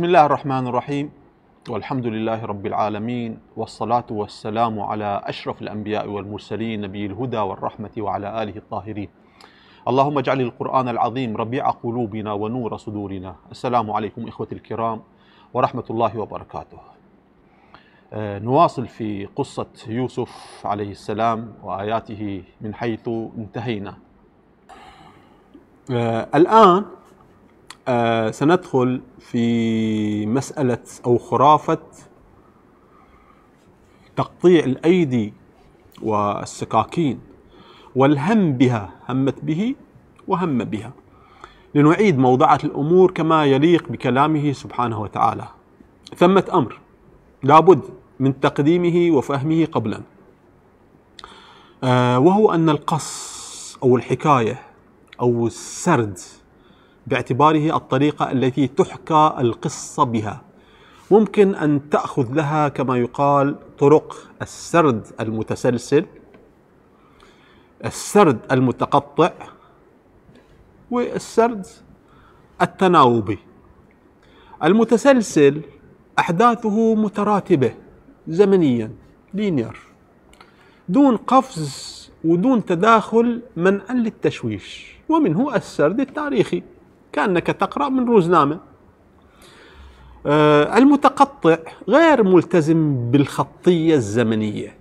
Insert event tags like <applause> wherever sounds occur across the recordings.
بسم الله الرحمن الرحيم والحمد لله رب العالمين والصلاة والسلام على أشرف الأنبياء والمرسلين نبي الهدى والرحمة وعلى آله الطاهرين اللهم اجعل القرآن العظيم ربيع قلوبنا ونور صدورنا السلام عليكم إخوتي الكرام ورحمة الله وبركاته آه، نواصل في قصة يوسف عليه السلام وآياته من حيث انتهينا آه، الآن آه سندخل في مسألة أو خرافة تقطيع الأيدي والسكاكين والهم بها همت به وهم بها لنعيد موضعة الأمور كما يليق بكلامه سبحانه وتعالى ثمة أمر لابد من تقديمه وفهمه قبلا آه وهو أن القص أو الحكاية أو السرد باعتباره الطريقة التي تحكى القصة بها ممكن أن تأخذ لها كما يقال طرق السرد المتسلسل السرد المتقطع والسرد التناوبي المتسلسل أحداثه متراتبة زمنيا لينير دون قفز ودون تداخل منعا للتشويش ومنه السرد التاريخي كأنك تقرأ من روزنامة آه، المتقطع غير ملتزم بالخطية الزمنية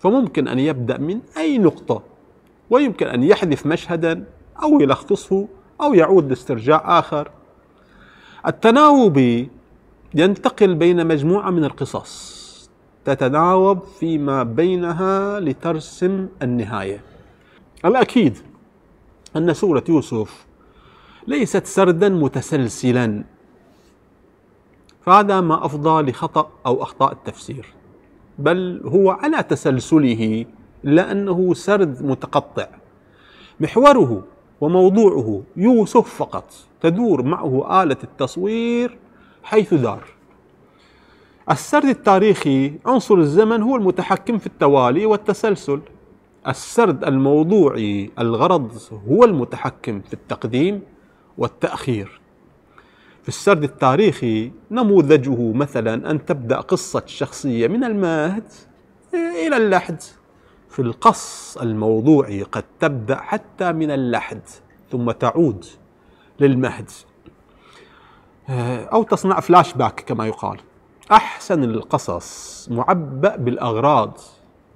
فممكن أن يبدأ من أي نقطة ويمكن أن يحذف مشهدا أو يلخصه أو يعود لاسترجاع آخر التناوبي ينتقل بين مجموعة من القصص تتناوب فيما بينها لترسم النهاية الأكيد أن سورة يوسف ليست سردا متسلسلا فهذا ما أفضى لخطأ أو أخطاء التفسير بل هو على تسلسله إلا أنه سرد متقطع محوره وموضوعه يوسف فقط تدور معه آلة التصوير حيث دار السرد التاريخي عنصر الزمن هو المتحكم في التوالي والتسلسل السرد الموضوعي الغرض هو المتحكم في التقديم والتأخير في السرد التاريخي نموذجه مثلا أن تبدأ قصة الشخصية من المهد إلى اللحد في القص الموضوعي قد تبدأ حتى من اللحد ثم تعود للمهد أو تصنع فلاش باك كما يقال أحسن القصص معبأ بالأغراض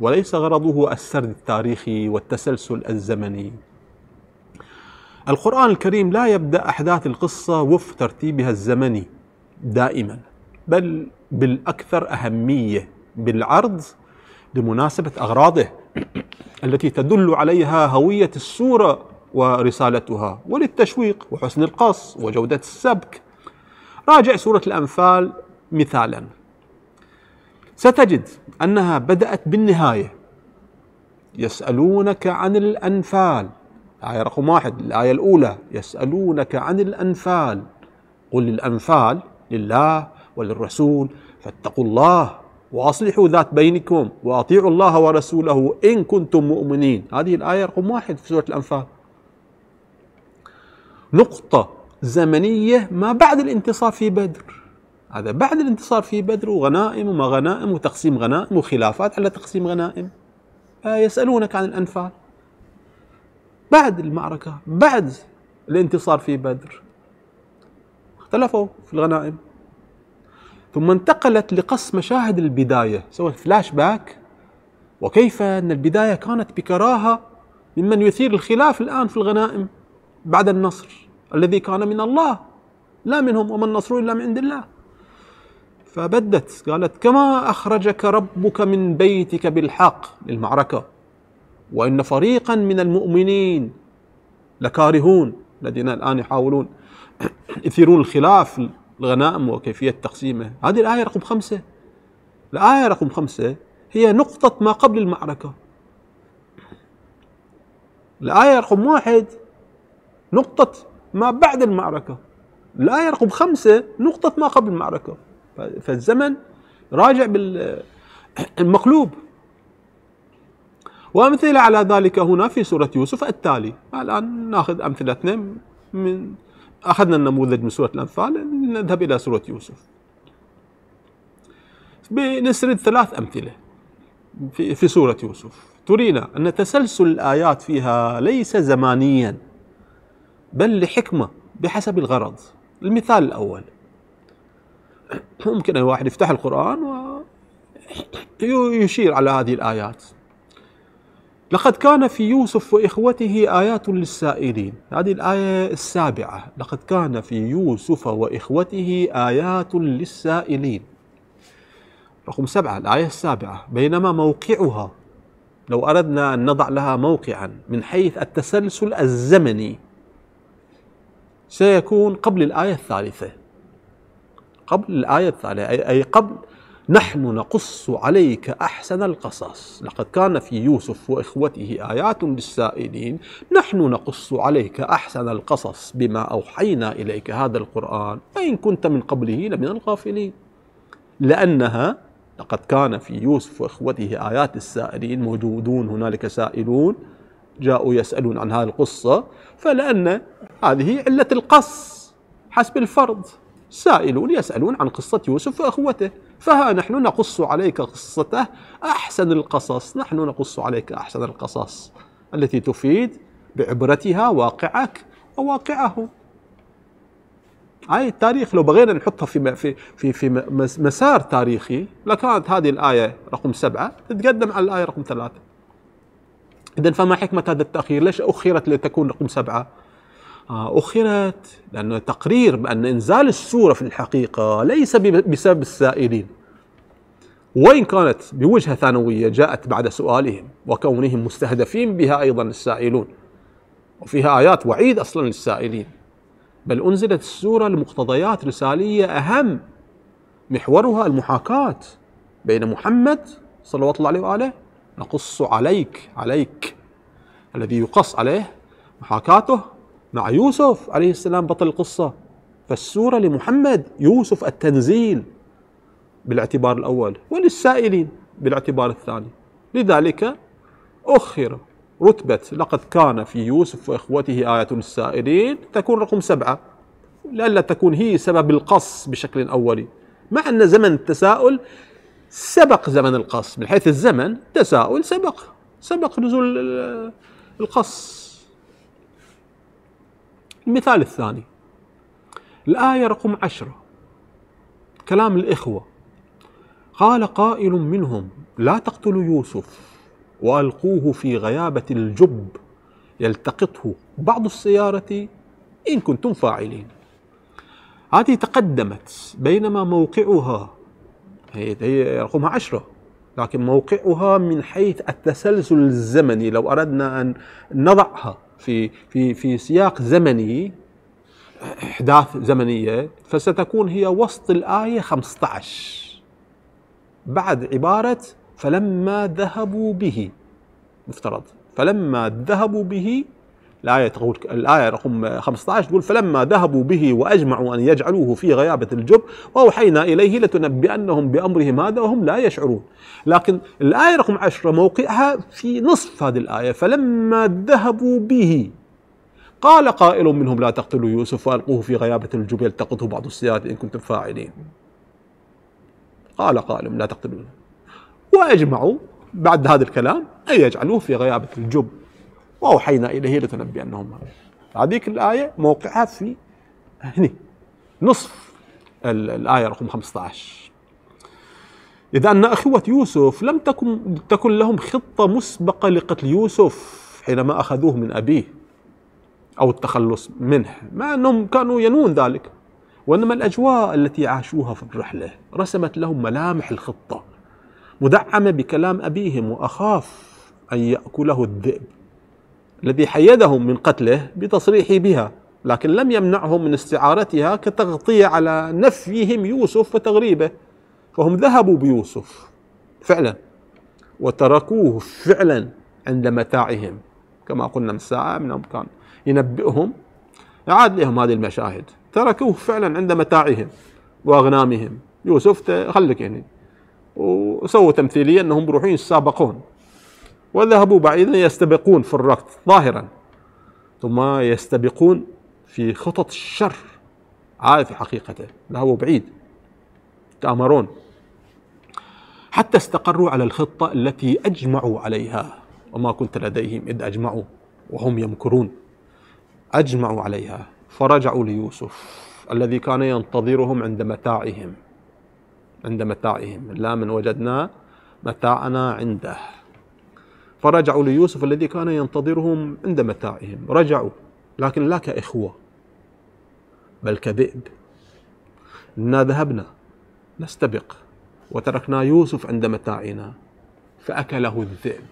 وليس غرضه السرد التاريخي والتسلسل الزمني القرآن الكريم لا يبدأ أحداث القصة وفق ترتيبها الزمني دائما بل بالأكثر أهمية بالعرض لمناسبة أغراضه <clears throat> التي تدل عليها هوية السورة ورسالتها وللتشويق وحسن القص وجودة السبك راجع سورة الأنفال مثالا ستجد أنها بدأت بالنهاية يسألونك عن الأنفال آية رقم واحد الآية الأولى يسألونك عن الأنفال قل الأنفال لله وللرسول فاتقوا الله وأصلحوا ذات بينكم وأطيعوا الله ورسوله إن كنتم مؤمنين هذه الآية رقم واحد في سورة الأنفال نقطة زمنية ما بعد الانتصار في بدر هذا بعد الانتصار في بدر وغنائم وما غنائم وتقسيم غنائم وخلافات على تقسيم غنائم آه، يسألونك عن الأنفال بعد المعركة بعد الانتصار في بدر اختلفوا في الغنائم ثم انتقلت لقص مشاهد البداية سوت فلاش باك وكيف أن البداية كانت بكراهة ممن يثير الخلاف الآن في الغنائم بعد النصر الذي كان من الله لا منهم وما النصر إلا من عند الله فبدت قالت كما أخرجك ربك من بيتك بالحق للمعركة وإن فريقا من المؤمنين لكارهون الذين الآن يحاولون <clears throat> يثيرون الخلاف الغنائم وكيفية تقسيمه هذه الآية رقم خمسة الآية رقم خمسة هي نقطة ما قبل المعركة الآية رقم واحد نقطة ما بعد المعركة الآية رقم خمسة نقطة ما قبل المعركة فالزمن راجع بالمقلوب <clears throat> وأمثلة على ذلك هنا في سورة يوسف التالي الآن ناخذ أمثلتنا من أخذنا النموذج من سورة الأنفال نذهب إلى سورة يوسف بنسرد ثلاث أمثلة في, في سورة يوسف ترينا أن تسلسل الآيات فيها ليس زمانيا بل لحكمة بحسب الغرض المثال الأول ممكن أي واحد يفتح القرآن ويشير على هذه الآيات لقد كان في يوسف وإخوته آيات للسائلين هذه الآية السابعة لقد كان في يوسف وإخوته آيات للسائلين رقم سبعة الآية السابعة بينما موقعها لو أردنا أن نضع لها موقعا من حيث التسلسل الزمني سيكون قبل الآية الثالثة قبل الآية الثالثة أي قبل نحن نقص عليك أحسن القصص لقد كان في يوسف وإخوته آيات للسائلين نحن نقص عليك أحسن القصص بما أوحينا إليك هذا القرآن وإن كنت من قبله لمن الغافلين لأنها لقد كان في يوسف وإخوته آيات السائلين موجودون هنالك سائلون جاءوا يسألون عن هذه القصة فلأن هذه علة القص حسب الفرض سائلون يسألون عن قصة يوسف وأخوته فها نحن نقص عليك قصته أحسن القصص نحن نقص عليك أحسن القصص التي تفيد بعبرتها واقعك وواقعه أي التاريخ لو بغينا نحطها في في في في مسار تاريخي لكانت هذه الايه رقم سبعه تتقدم على الايه رقم ثلاثه. اذا فما حكمه هذا التاخير؟ ليش اخرت لتكون رقم سبعه؟ آه، أخرت لأن تقرير بأن إنزال السورة في الحقيقة ليس بسبب السائلين وإن كانت بوجهة ثانوية جاءت بعد سؤالهم وكونهم مستهدفين بها أيضا السائلون وفيها آيات وعيد أصلا للسائلين بل أنزلت السورة لمقتضيات رسالية أهم محورها المحاكاة بين محمد صلوات الله عليه وآله نقص عليك عليك الذي يقص عليه محاكاته مع يوسف عليه السلام بطل القصة فالسورة لمحمد يوسف التنزيل بالاعتبار الأول وللسائلين بالاعتبار الثاني لذلك أخر رتبة لقد كان في يوسف وإخوته آية للسائلين تكون رقم سبعة لئلا تكون هي سبب القص بشكل أولي مع أن زمن التساؤل سبق زمن القص من حيث الزمن تساؤل سبق سبق نزول القص المثال الثاني الآية رقم عشرة كلام الإخوة قال قائل منهم لا تقتلوا يوسف وألقوه في غيابة الجب يلتقطه بعض السيارة إن كنتم فاعلين هذه تقدمت بينما موقعها هي رقم عشرة لكن موقعها من حيث التسلسل الزمني لو أردنا أن نضعها في في في سياق زمني احداث زمنيه فستكون هي وسط الايه 15 بعد عباره فلما ذهبوا به مفترض فلما ذهبوا به الآية تقول الآية رقم 15 تقول فلما ذهبوا به وأجمعوا أن يجعلوه في غيابة الجب وأوحينا إليه لتنبئنهم بأمرهم هذا وهم لا يشعرون لكن الآية رقم 10 موقعها في نصف هذه الآية فلما ذهبوا به قال قائل منهم لا تقتلوا يوسف وألقوه في غيابة الجب يلتقطه بعض السياد إن كنتم فاعلين قال قائل لا تقتلوا وأجمعوا بعد هذا الكلام أن يجعلوه في غيابة الجب وأوحينا إليه لتنبئنهم هذيك الآية موقعها في هنا يعني نصف الآية رقم 15 اذا أن أخوة يوسف لم تكن تكن لهم خطة مسبقة لقتل يوسف حينما أخذوه من أبيه أو التخلص منه مع أنهم كانوا ينون ذلك وإنما الأجواء التي عاشوها في الرحلة رسمت لهم ملامح الخطة مدعمة بكلام أبيهم وأخاف أن يأكله الذئب الذي حيدهم من قتله بتصريحه بها لكن لم يمنعهم من استعارتها كتغطية على نفيهم يوسف وتغريبه فهم ذهبوا بيوسف فعلا وتركوه فعلا عند متاعهم كما قلنا من ساعة من أمكان ينبئهم عاد لهم هذه المشاهد تركوه فعلا عند متاعهم وأغنامهم يوسف خلك يعني وسووا تمثيلية أنهم بروحين يتسابقون وذهبوا بعيدا يستبقون في الركض ظاهرا ثم يستبقون في خطط الشر عارف حقيقته ذهبوا بعيد تأمرون حتى استقروا على الخطة التي أجمعوا عليها وما كنت لديهم إذ أجمعوا وهم يمكرون أجمعوا عليها فرجعوا ليوسف الذي كان ينتظرهم عند متاعهم عند متاعهم لا من وجدنا متاعنا عنده فرجعوا ليوسف الذي كان ينتظرهم عند متاعهم رجعوا لكن لا كإخوة بل كذئب إنا ذهبنا نستبق وتركنا يوسف عند متاعنا فأكله الذئب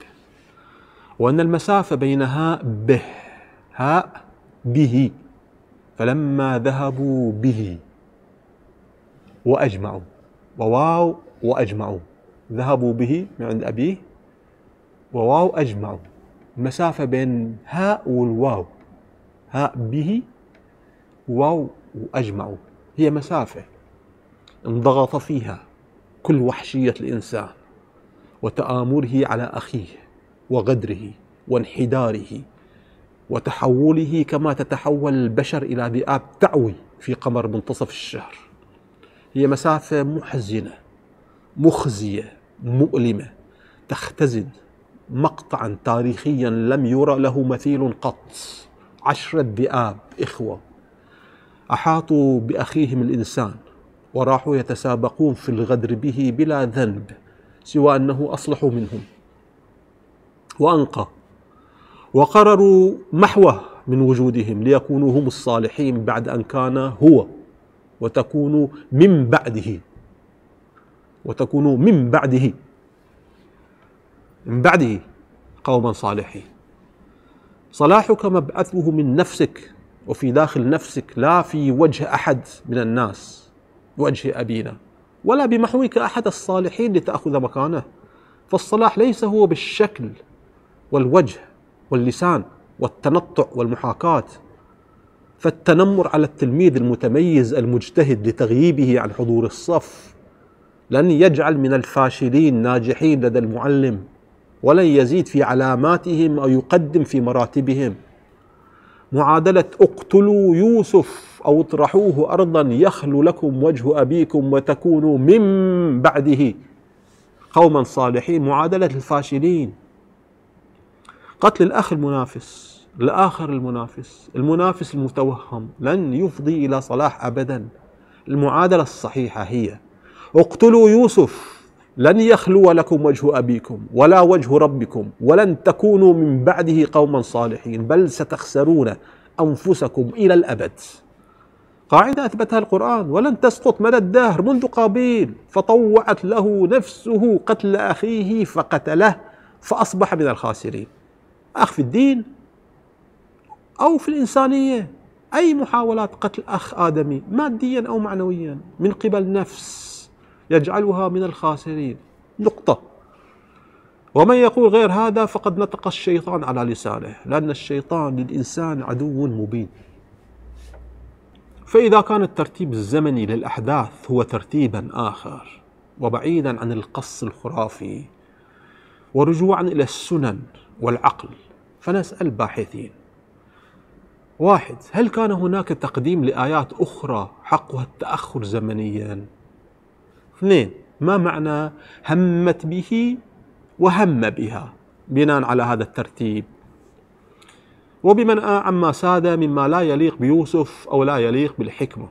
وأن المسافة بينها به هاء به فلما ذهبوا به وأجمعوا وواو وأجمعوا ذهبوا به من عند أبيه وواو أجمعوا المسافة بين هاء والواو هاء به واو وأجمعوا هي مسافة انضغط فيها كل وحشية الإنسان وتآمره على أخيه وغدره وانحداره وتحوله كما تتحول البشر إلى ذئاب تعوي في قمر منتصف الشهر هي مسافة محزنة مخزية مؤلمة تختزن مقطعا تاريخيا لم يرى له مثيل قط عشرة ذئاب إخوة أحاطوا بأخيهم الإنسان وراحوا يتسابقون في الغدر به بلا ذنب سوى أنه أصلح منهم وأنقى وقرروا محوه من وجودهم ليكونوا هم الصالحين بعد أن كان هو وتكونوا من بعده وتكونوا من بعده من بعده قوما صالحين صلاحك مبعثه من نفسك وفي داخل نفسك لا في وجه احد من الناس وجه ابينا ولا بمحوك احد الصالحين لتاخذ مكانه فالصلاح ليس هو بالشكل والوجه واللسان والتنطع والمحاكاه فالتنمر على التلميذ المتميز المجتهد لتغييبه عن حضور الصف لن يجعل من الفاشلين ناجحين لدى المعلم ولن يزيد في علاماتهم أو يقدم في مراتبهم معادلة اقتلوا يوسف أو اطرحوه أرضا يخل لكم وجه أبيكم وتكونوا من بعده قوما صالحين معادلة الفاشلين قتل الأخ المنافس الآخر المنافس المنافس المتوهم لن يفضي إلى صلاح أبدا المعادلة الصحيحة هي اقتلوا يوسف لن يخلو لكم وجه أبيكم ولا وجه ربكم ولن تكونوا من بعده قوما صالحين بل ستخسرون أنفسكم إلى الأبد قاعدة أثبتها القرآن ولن تسقط مدى الدهر منذ قابيل فطوعت له نفسه قتل أخيه فقتله فأصبح من الخاسرين أخ في الدين أو في الإنسانية أي محاولات قتل أخ آدمي ماديا أو معنويا من قبل نفس يجعلها من الخاسرين نقطة ومن يقول غير هذا فقد نطق الشيطان على لسانه لأن الشيطان للإنسان عدو مبين فإذا كان الترتيب الزمني للأحداث هو ترتيبا آخر وبعيدا عن القص الخرافي ورجوعا إلى السنن والعقل فنسأل باحثين واحد هل كان هناك تقديم لآيات أخرى حقها التأخر زمنيا اثنين ما معنى همت به وهم بها بناء على هذا الترتيب وبمن عما ساد مما لا يليق بيوسف أو لا يليق بالحكمة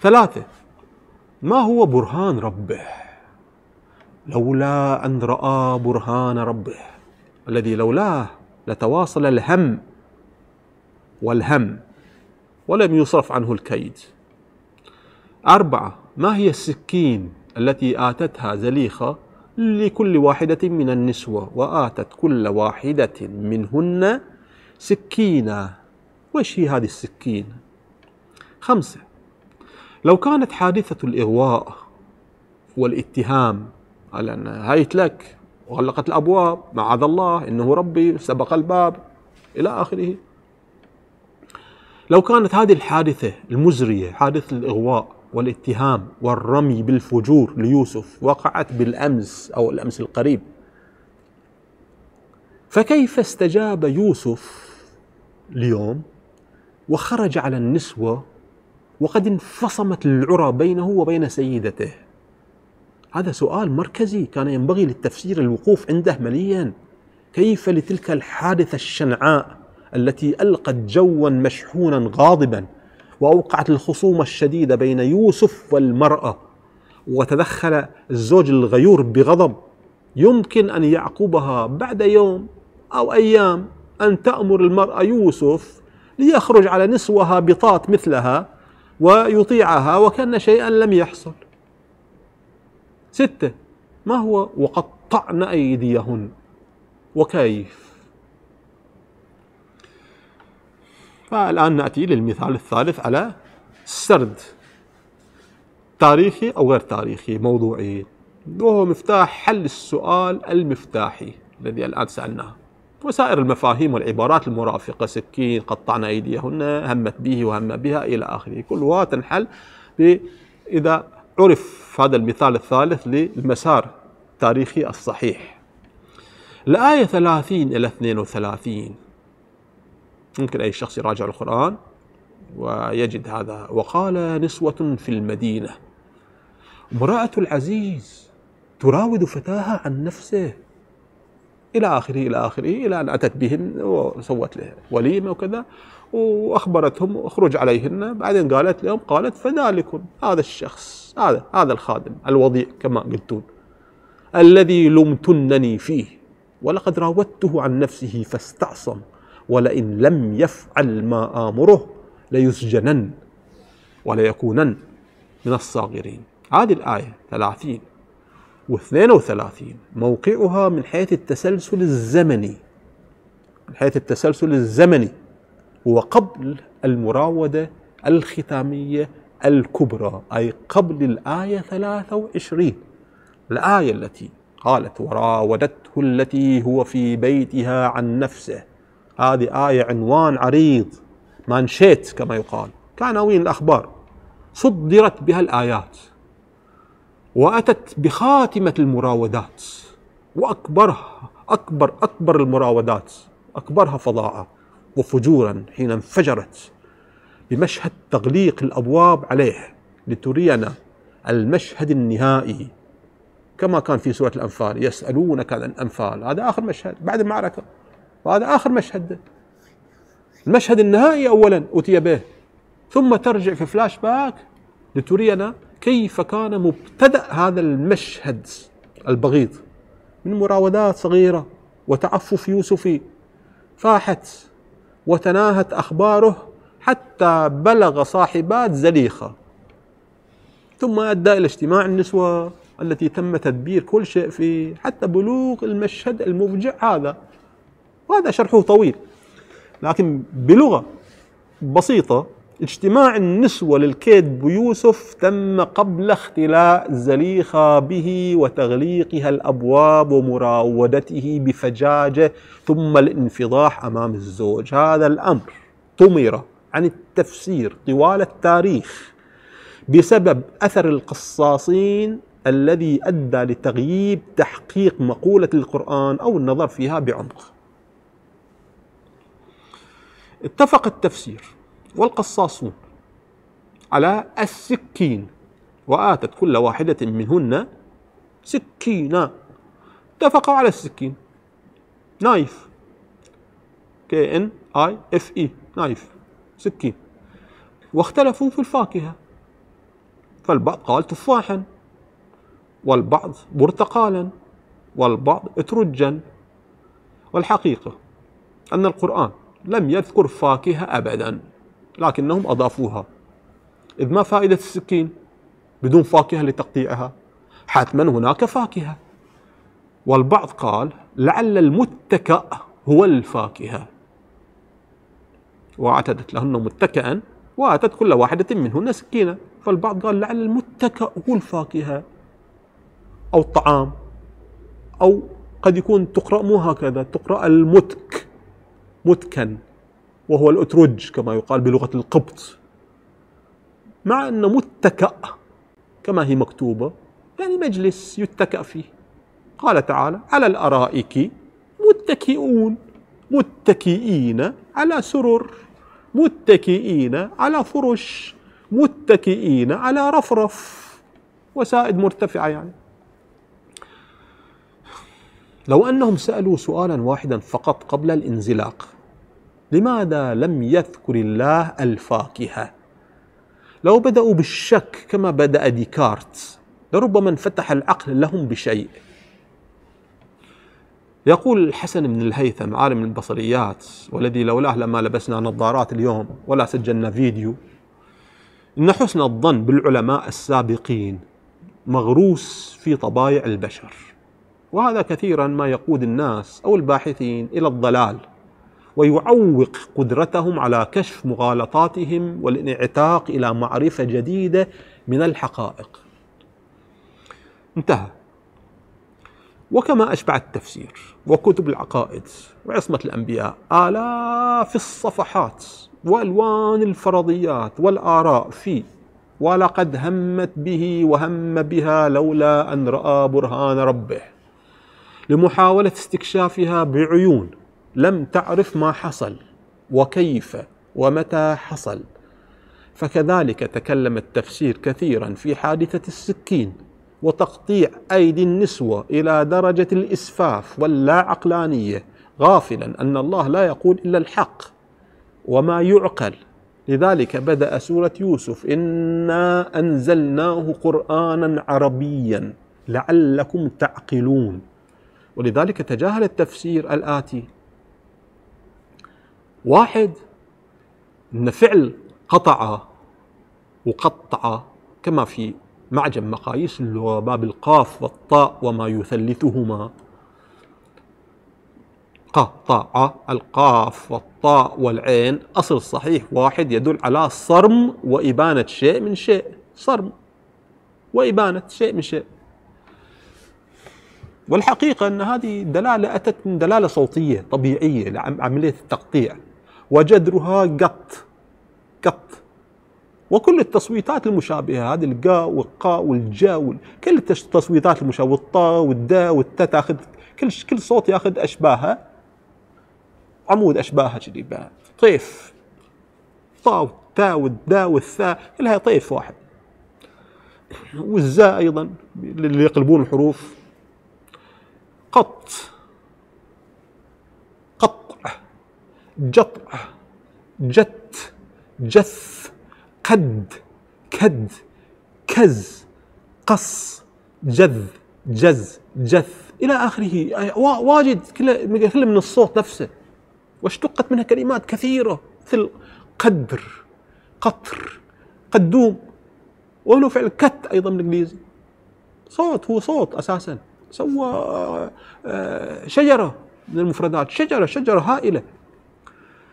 ثلاثة ما هو برهان ربه لولا أن رأى برهان ربه الذي لولاه لتواصل الهم والهم ولم يصرف عنه الكيد أربعة ما هي السكين التي آتتها زليخة لكل واحدة من النسوة وآتت كل واحدة منهن سكينة وش هي هذه السكين خمسة لو كانت حادثة الإغواء والاتهام على أن هيت لك وغلقت الأبواب معاذ الله إنه ربي سبق الباب إلى آخره لو كانت هذه الحادثة المزرية حادثة الإغواء والاتهام والرمي بالفجور ليوسف وقعت بالامس او الامس القريب فكيف استجاب يوسف اليوم وخرج على النسوه وقد انفصمت العرى بينه وبين سيدته هذا سؤال مركزي كان ينبغي للتفسير الوقوف عنده مليا كيف لتلك الحادثه الشنعاء التي القت جوا مشحونا غاضبا وأوقعت الخصومة الشديدة بين يوسف والمرأة وتدخل الزوج الغيور بغضب يمكن أن يعقبها بعد يوم أو أيام أن تأمر المرأة يوسف ليخرج على نسوها بطاط مثلها ويطيعها وكأن شيئا لم يحصل ستة ما هو وقطعن أيديهن وكيف فالآن نأتي للمثال الثالث على السرد تاريخي أو غير تاريخي موضوعي وهو مفتاح حل السؤال المفتاحي الذي الآن سألناه وسائر المفاهيم والعبارات المرافقة سكين قطعنا أيديهن همت به وهم بها إلى آخره كلها تنحل إذا عرف هذا المثال الثالث للمسار التاريخي الصحيح الآية 30 إلى 32 ممكن أي شخص يراجع القرآن ويجد هذا وقال نسوة في المدينة امرأة العزيز تراود فتاها عن نفسه إلى آخره إلى آخره إلى أن أتت بهن وسوت له وليمة وكذا وأخبرتهم اخرج عليهن بعدين قالت لهم قالت فذلكم هذا الشخص هذا هذا الخادم الوضيع كما قلتون الذي لمتنني فيه ولقد راودته عن نفسه فاستعصم ولئن لم يفعل ما آمره ليسجنن وليكونن من الصاغرين هذه الآية 30 و32 موقعها من حيث التسلسل الزمني من حيث التسلسل الزمني هو قبل المراودة الختامية الكبرى أي قبل الآية 23 الآية التي قالت وراودته التي هو في بيتها عن نفسه هذه آية عنوان عريض مانشيت كما يقال كعناوين الأخبار صدرت بها الآيات وأتت بخاتمة المراودات وأكبرها أكبر أكبر المراودات أكبرها فظاعة وفجورا حين انفجرت بمشهد تغليق الأبواب عليه لترينا المشهد النهائي كما كان في سورة الأنفال يسألونك عن الأنفال هذا آخر مشهد بعد المعركة وهذا آخر مشهد المشهد النهائي أولا أتي به ثم ترجع في فلاش باك لترينا كيف كان مبتدأ هذا المشهد البغيض من مراودات صغيرة وتعفف يوسف فاحت وتناهت أخباره حتى بلغ صاحبات زليخة ثم أدى إلى اجتماع النسوة التي تم تدبير كل شيء فيه حتى بلوغ المشهد المفجع هذا وهذا شرحه طويل لكن بلغة بسيطة اجتماع النسوة للكيد بيوسف تم قبل اختلاء زليخة به وتغليقها الأبواب ومراودته بفجاجة ثم الانفضاح أمام الزوج هذا الأمر طمر عن التفسير طوال التاريخ بسبب أثر القصاصين الذي أدى لتغييب تحقيق مقولة القرآن أو النظر فيها بعمق اتفق التفسير والقصاصون على السكين وآتت كل واحدة منهن سكينا اتفقوا على السكين نايف كي ان اي اف اي نايف سكين واختلفوا في الفاكهة فالبعض قال تفاحا والبعض برتقالا والبعض اترجا والحقيقة أن القرآن لم يذكر فاكهة أبدا لكنهم أضافوها إذ ما فائدة السكين بدون فاكهة لتقطيعها حتما هناك فاكهة والبعض قال لعل المتكأ هو الفاكهة واعتدت لهن متكئا واتت كل واحده منهن سكينا فالبعض قال لعل المتكأ هو الفاكهه او الطعام او قد يكون تقرا مو هكذا تقرا المتك متكن وهو الأترج كما يقال بلغة القبط مع أن متكأ كما هي مكتوبة يعني مجلس يتكأ فيه قال تعالى على الأرائك متكئون متكئين على سرر متكئين على فرش متكئين على رفرف وسائد مرتفعة يعني لو أنهم سألوا سؤالا واحدا فقط قبل الانزلاق لماذا لم يذكر الله الفاكهة لو بدأوا بالشك كما بدأ ديكارت لربما انفتح العقل لهم بشيء يقول الحسن بن الهيثم عالم البصريات والذي لولاه لما لبسنا نظارات اليوم ولا سجلنا فيديو إن حسن الظن بالعلماء السابقين مغروس في طبايع البشر وهذا كثيرا ما يقود الناس أو الباحثين إلى الضلال ويعوق قدرتهم على كشف مغالطاتهم والانعتاق الى معرفه جديده من الحقائق. انتهى. وكما اشبع التفسير وكتب العقائد وعصمه الانبياء الاف الصفحات والوان الفرضيات والاراء في ولقد همت به وهم بها لولا ان راى برهان ربه لمحاوله استكشافها بعيون لم تعرف ما حصل وكيف ومتى حصل فكذلك تكلم التفسير كثيرا في حادثه السكين وتقطيع ايدي النسوه الى درجه الاسفاف واللا عقلانيه غافلا ان الله لا يقول الا الحق وما يعقل لذلك بدا سوره يوسف انا انزلناه قرانا عربيا لعلكم تعقلون ولذلك تجاهل التفسير الاتي واحد ان فعل قطع وقطع كما في معجم مقاييس اللغه باب القاف والطاء وما يثلثهما قطع القاف والطاء والعين أصل صحيح واحد يدل على صرم وإبانة شيء من شيء صرم وإبانة شيء من شيء والحقيقة أن هذه دلاله أتت من دلالة صوتية طبيعية لعملية التقطيع وجذرها قط قط وكل التصويتات المشابهة هذه القا والقاء والجا كل التصويتات المشابهة والطا والداء والتا تاخذ كل كل صوت ياخذ أشباهها عمود أشباهها كذي طيف طا والتا والداء والثاء كلها طيف واحد والزاء أيضا اللي يقلبون الحروف قط جطع جت جث قد كد كز قص جذ جز جث الى اخره يعني واجد كله من الصوت نفسه واشتقت منها كلمات كثيره مثل قدر قطر قدوم وله فعل كت ايضا بالانجليزي صوت هو صوت اساسا سوى آه، شجره من المفردات شجره شجره هائله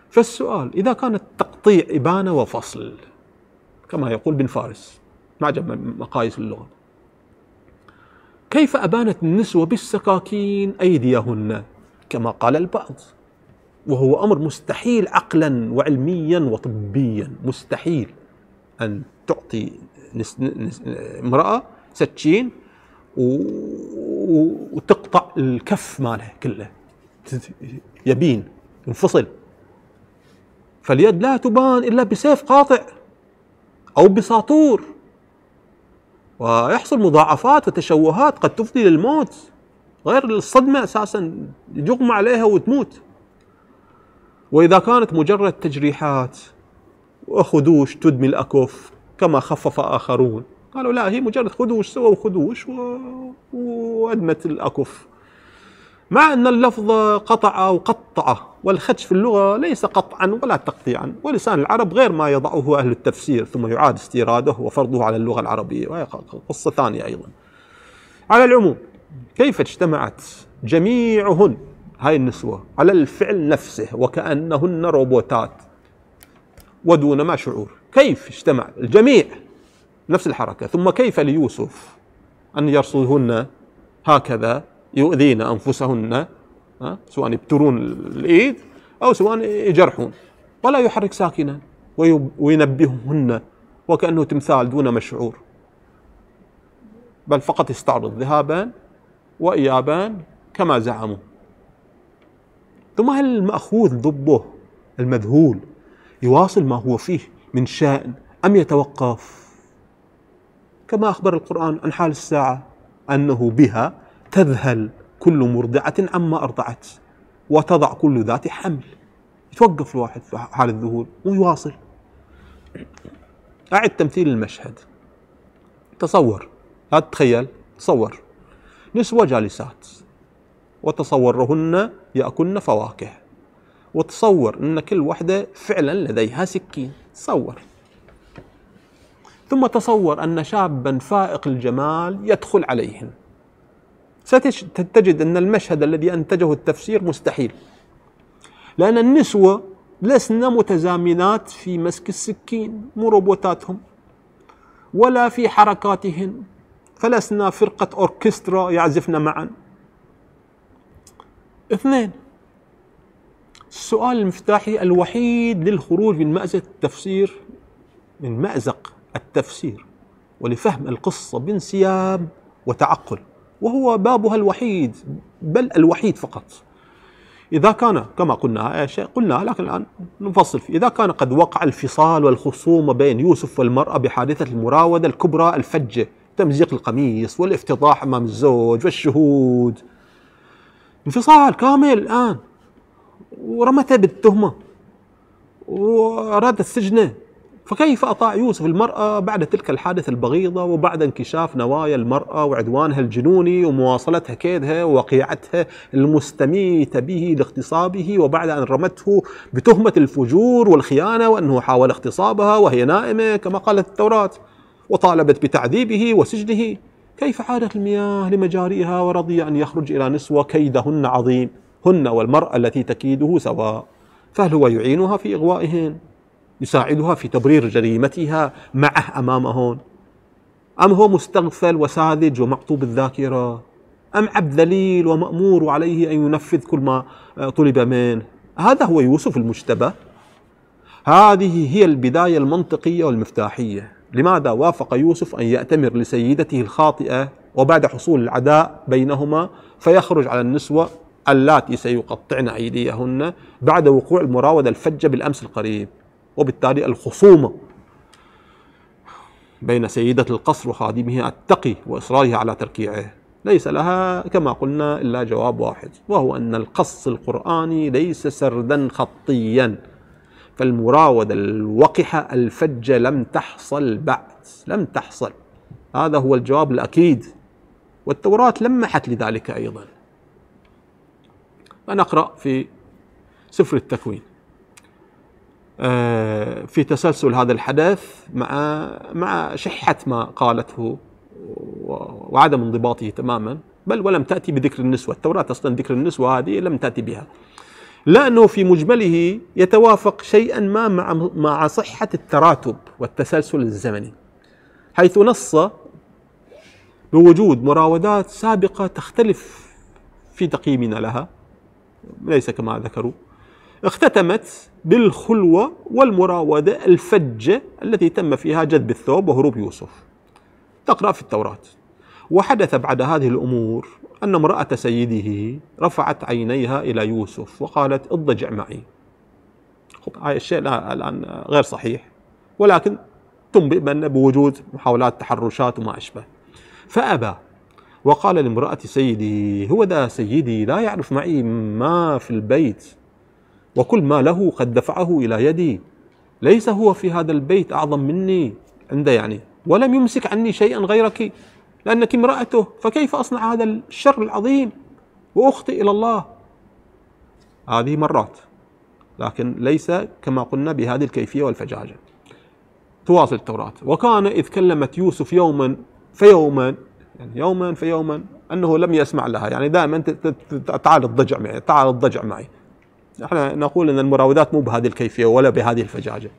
فالسؤال إذا كان التقطيع إبانة وفصل كما يقول بن فارس معجب مقاييس اللغة كيف أبانت النسوة بالسكاكين أيديهن كما قال البعض وهو أمر مستحيل عقلا وعلميا وطبيا مستحيل أن تعطي امرأة سكين وتقطع الكف مالها كله يبين انفصل فاليد لا تبان إلا بسيف قاطع أو بساطور ويحصل مضاعفات وتشوهات قد تفضي للموت غير الصدمة أساسا يغمى عليها وتموت وإذا كانت مجرد تجريحات وخدوش تدمي الأكف كما خفف آخرون قالوا لا هي مجرد خدوش سووا خدوش وأدمت الأكف مع أن اللفظ قطع أو قطع والخدش في اللغة ليس قطعا ولا تقطيعا ولسان العرب غير ما يضعه أهل التفسير ثم يعاد استيراده وفرضه على اللغة العربية وهي قصة ثانية أيضا على العموم كيف اجتمعت جميعهن هاي النسوة على الفعل نفسه وكأنهن روبوتات ودون ما شعور كيف اجتمع الجميع نفس الحركة ثم كيف ليوسف أن يرصدهن هكذا يؤذين أنفسهن سواء يبترون الإيد أو سواء يجرحون ولا يحرك ساكنا وينبههن وكأنه تمثال دون مشعور بل فقط يستعرض ذهابا وإيابان كما زعموا ثم هل المأخوذ ضبه المذهول يواصل ما هو فيه من شأن أم يتوقف كما أخبر القرآن عن حال الساعة أنه بها تذهل كل مرضعة عما أرضعت وتضع كل ذات حمل يتوقف الواحد في حال الذهول ويواصل أعد تمثيل المشهد تصور لا تتخيل تصور نسوة جالسات وتصورهن يأكلن فواكه وتصور أن كل واحدة فعلا لديها سكين تصور ثم تصور أن شابا فائق الجمال يدخل عليهن ستجد أن المشهد الذي أنتجه التفسير مستحيل لأن النسوة لسن متزامنات في مسك السكين مو روبوتاتهم ولا في حركاتهن فلسنا فرقة أوركسترا يعزفن معا اثنين السؤال المفتاحي الوحيد للخروج من مأزق التفسير من مأزق التفسير ولفهم القصة بانسياب وتعقل وهو بابها الوحيد بل الوحيد فقط إذا كان كما قلناها آه، شيء قلناها لكن الآن نفصل فيه إذا كان قد وقع الفصال والخصومة بين يوسف والمرأة بحادثة المراودة الكبرى الفجة تمزيق القميص والافتضاح أمام الزوج والشهود انفصال كامل الآن ورمته بالتهمة وأرادت سجنه فكيف أطاع يوسف المرأة بعد تلك الحادثة البغيضة وبعد انكشاف نوايا المرأة وعدوانها الجنوني ومواصلتها كيدها ووقيعتها المستميتة به لاغتصابه وبعد أن رمته بتهمة الفجور والخيانة وأنه حاول اغتصابها وهي نائمة كما قالت التوراة وطالبت بتعذيبه وسجنه كيف عادت المياه لمجاريها ورضي أن يخرج إلى نسوة كيدهن عظيم هن والمرأة التي تكيده سواء فهل هو يعينها في إغوائهن يساعدها في تبرير جريمتها معه هون أم هو مستغفل وساذج ومقطوب الذاكرة أم عبد ذليل ومأمور وعليه أن ينفذ كل ما آه، طلب منه هذا هو يوسف المشتبه هذه هي البداية المنطقية والمفتاحية لماذا وافق يوسف أن يأتمر لسيدته الخاطئة وبعد حصول العداء بينهما فيخرج على النسوة اللاتي سيقطعن أيديهن بعد وقوع المراودة الفجة بالأمس القريب وبالتالي الخصومة بين سيدة القصر وخادمه التقي وإصرارها على تركيعه ليس لها كما قلنا إلا جواب واحد وهو أن القص القرآني ليس سردا خطيا فالمراودة الوقحة الفجة لم تحصل بعد لم تحصل هذا هو الجواب الأكيد والتوراة لمحت لذلك أيضا فنقرأ في سفر التكوين آه، في تسلسل هذا الحدث مع مع شحة ما قالته وعدم انضباطه تماما بل ولم تأتي بذكر النسوة التوراة أصلا ذكر النسوة هذه لم تأتي بها لأنه في مجمله يتوافق شيئا ما مع, مع صحة التراتب والتسلسل الزمني حيث نص بوجود مراودات سابقة تختلف في تقييمنا لها ليس كما ذكروا اختتمت بالخلوة والمراودة الفجة التي تم فيها جذب الثوب وهروب يوسف تقرأ في التوراة وحدث بعد هذه الأمور أن امرأة سيده رفعت عينيها إلى يوسف وقالت اضجع معي هذا الشيء الآن غير صحيح ولكن تنبئ بأن بوجود محاولات تحرشات وما أشبه فأبى وقال لامرأة سيده هو ذا سيدي لا يعرف معي ما في البيت وكل ما له قد دفعه إلى يدي ليس هو في هذا البيت أعظم مني عنده يعني ولم يمسك عني شيئا غيرك لأنك امرأته فكيف أصنع هذا الشر العظيم وأخطئ إلى الله هذه مرات لكن ليس كما قلنا بهذه الكيفية والفجاجة تواصل التوراة وكان إذ كلمت يوسف يوما فيوما يعني يوما فيوما أنه لم يسمع لها يعني دائما تعال الضجع معي تعال الضجع معي احنا نقول أن المراودات مو بهذه الكيفية ولا بهذه الفجاجة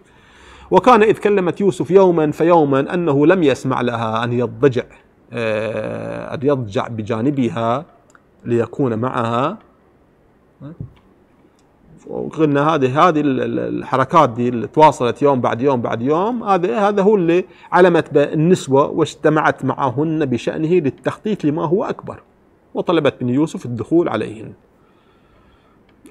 وكان إذ كلمت يوسف يوما فيوما أنه لم يسمع لها أن يضجع آه، أن يضجع بجانبها ليكون معها قلنا هذه هذه الحركات دي اللي تواصلت يوم بعد يوم بعد يوم هذا هذا هو اللي علمت النسوة واجتمعت معهن بشأنه للتخطيط لما هو أكبر وطلبت من يوسف الدخول عليهن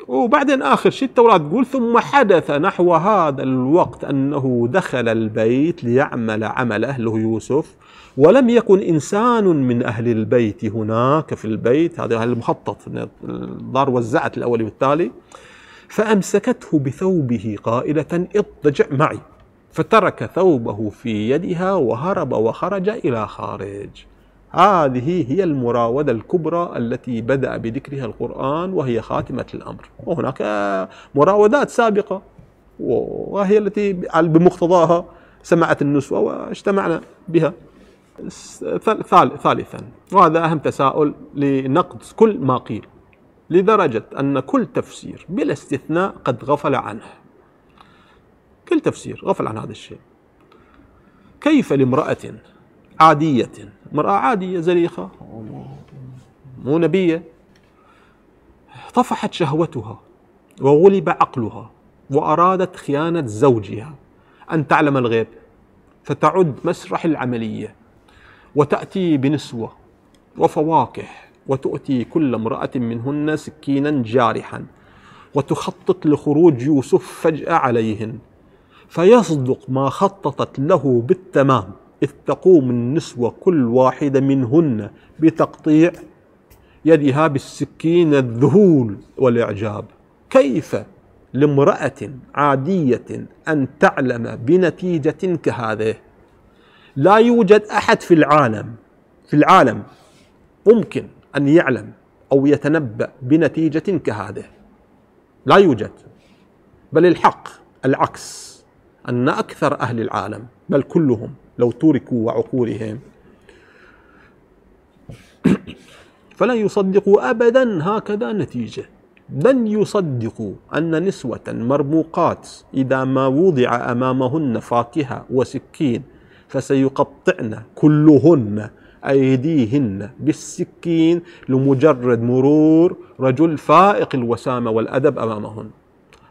وبعدين آخر شيء التوراة تقول ثم حدث نحو هذا الوقت أنه دخل البيت ليعمل عمل أهله يوسف ولم يكن إنسان من أهل البيت هناك في البيت هذا المخطط الدار وزعت الأول والتالي فأمسكته بثوبه قائلة اضطجع معي فترك ثوبه في يدها وهرب وخرج إلى خارج هذه هي المراودة الكبرى التي بدأ بذكرها القرآن وهي خاتمة الأمر وهناك مراودات سابقة وهي التي بمقتضاها سمعت النسوة واجتمعنا بها ثالثا وهذا أهم تساؤل لنقد كل ما قيل لدرجة أن كل تفسير بلا استثناء قد غفل عنه كل تفسير غفل عن هذا الشيء كيف لامرأة عادية امرأة عادية زليخة مو نبية طفحت شهوتها وغلب عقلها وأرادت خيانة زوجها أن تعلم الغيب فتعد مسرح العملية وتأتي بنسوة وفواكه وتؤتي كل امرأة منهن سكينا جارحا وتخطط لخروج يوسف فجأة عليهن فيصدق ما خططت له بالتمام إذ تقوم النسوة كل واحدة منهن بتقطيع يدها بالسكين الذهول والإعجاب كيف لامرأة عادية أن تعلم بنتيجة كهذه لا يوجد أحد في العالم في العالم ممكن أن يعلم أو يتنبأ بنتيجة كهذه لا يوجد بل الحق العكس أن أكثر أهل العالم بل كلهم لو تركوا وعقولهم فلن يصدقوا أبدا هكذا نتيجة لن يصدقوا أن نسوة مرموقات إذا ما وضع أمامهن فاكهة وسكين فسيقطعن كلهن أيديهن بالسكين لمجرد مرور رجل فائق الوسامة والأدب أمامهن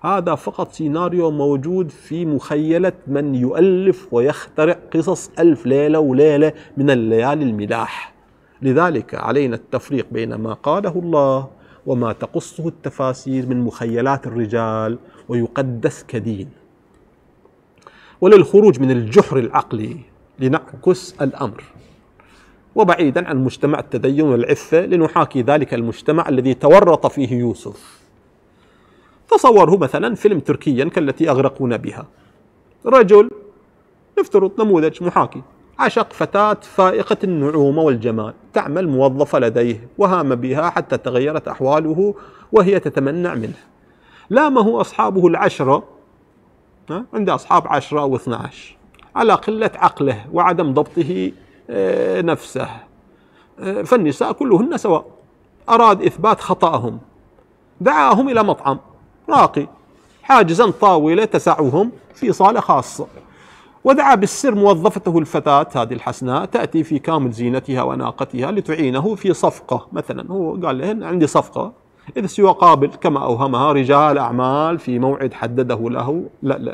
هذا فقط سيناريو موجود في مخيلة من يؤلف ويخترع قصص ألف ليلة وليلة من الليالي الملاح لذلك علينا التفريق بين ما قاله الله وما تقصه التفاسير من مخيلات الرجال ويقدس كدين وللخروج من الجحر العقلي لنعكس الأمر وبعيدا عن مجتمع التدين والعفة لنحاكي ذلك المجتمع الذي تورط فيه يوسف تصوره مثلا فيلم تركيا كالتي أغرقونا بها رجل نفترض نموذج محاكي عشق فتاة فائقة النعومة والجمال تعمل موظفة لديه وهام بها حتى تغيرت أحواله وهي تتمنع منه لامه أصحابه العشرة عند أصحاب عشرة أو 12 على قلة عقله وعدم ضبطه آه، نفسه آه، فالنساء كلهن سواء أراد إثبات خطأهم دعاهم إلى مطعم راقي حاجزا طاولة تسعهم في صالة خاصة ودعا بالسر موظفته الفتاة هذه الحسناء تأتي في كامل زينتها وناقتها لتعينه في صفقة مثلا هو قال له عندي صفقة إذا قابل كما أوهمها رجال أعمال في موعد حدده له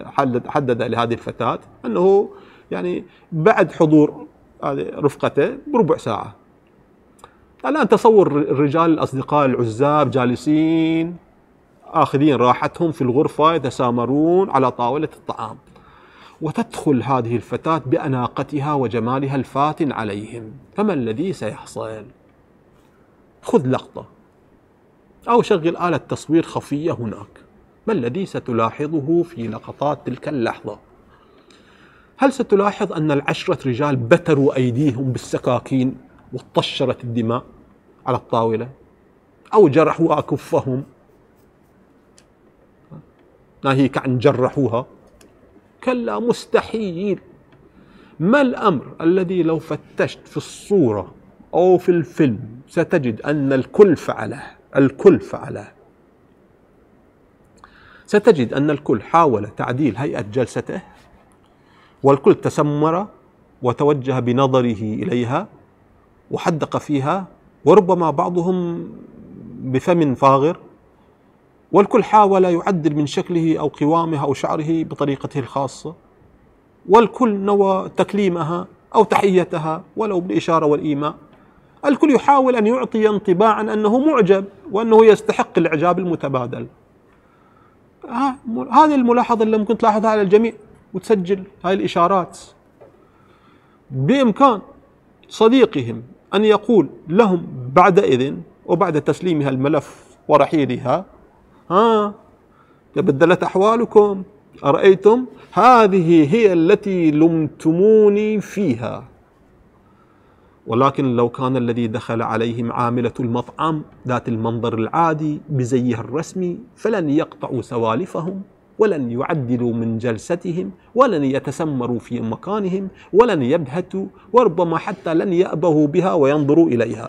حدد, حدد لهذه الفتاة أنه يعني بعد حضور رفقته بربع ساعة الآن تصور الرجال الأصدقاء العزاب جالسين آخذين راحتهم في الغرفة يتسامرون على طاولة الطعام وتدخل هذه الفتاة بأناقتها وجمالها الفاتن عليهم فما الذي سيحصل؟ خذ لقطة أو شغل آلة تصوير خفية هناك ما الذي ستلاحظه في لقطات تلك اللحظة؟ هل ستلاحظ أن العشرة رجال بتروا أيديهم بالسكاكين وطشرت الدماء على الطاولة أو جرحوا أكفهم ناهيك عن جرحوها كلا مستحيل ما الأمر الذي لو فتشت في الصورة أو في الفيلم ستجد أن الكل فعله الكل فعله ستجد أن الكل حاول تعديل هيئة جلسته والكل تسمر وتوجه بنظره إليها وحدق فيها وربما بعضهم بفم فاغر والكل حاول يعدل من شكله أو قوامه أو شعره بطريقته الخاصة والكل نوى تكليمها أو تحيتها ولو بالإشارة والإيماء الكل يحاول أن يعطي انطباعا أنه معجب وأنه يستحق الإعجاب المتبادل آه، هذه الملاحظة اللي ممكن تلاحظها على الجميع وتسجل هذه الإشارات بإمكان صديقهم أن يقول لهم بعد إذن وبعد تسليمها الملف ورحيلها ها تبدلت أحوالكم أرأيتم هذه هي التي لمتموني فيها ولكن لو كان الذي دخل عليهم عاملة المطعم ذات المنظر العادي بزيه الرسمي فلن يقطعوا سوالفهم ولن يعدلوا من جلستهم ولن يتسمروا في مكانهم ولن يبهتوا وربما حتى لن يأبهوا بها وينظروا إليها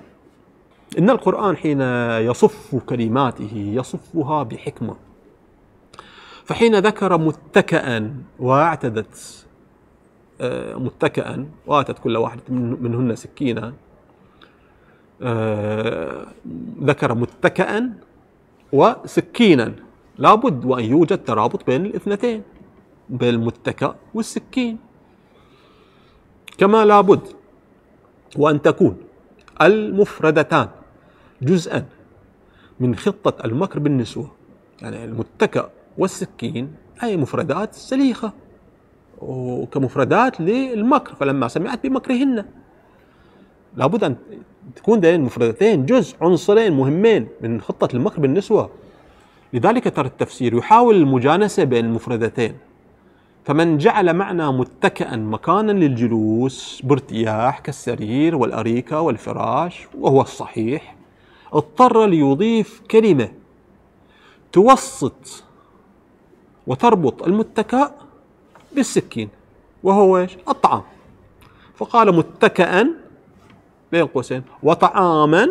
إن القرآن حين يصف كلماته يصفها بحكمة فحين ذكر متكئا واعتدت آه، متكئا واتت كل واحدة منهن سكينا آه، ذكر متكئا وسكينا لابد وأن يوجد ترابط بين الاثنتين بين المتكأ والسكين كما لابد وأن تكون المفردتان جزءا من خطة المكر بالنسوة يعني المتكأ والسكين أي مفردات سليخة وكمفردات للمكر فلما سمعت بمكرهن لابد أن تكون دين المفردتين جزء عنصرين مهمين من خطة المكر بالنسوة لذلك ترى التفسير يحاول المجانسة بين المفردتين فمن جعل معنى متكئا مكانا للجلوس بارتياح كالسرير والأريكة والفراش وهو الصحيح اضطر ليضيف كلمة توسط وتربط المتكأ بالسكين وهو ايش؟ الطعام فقال متكئا بين قوسين وطعاما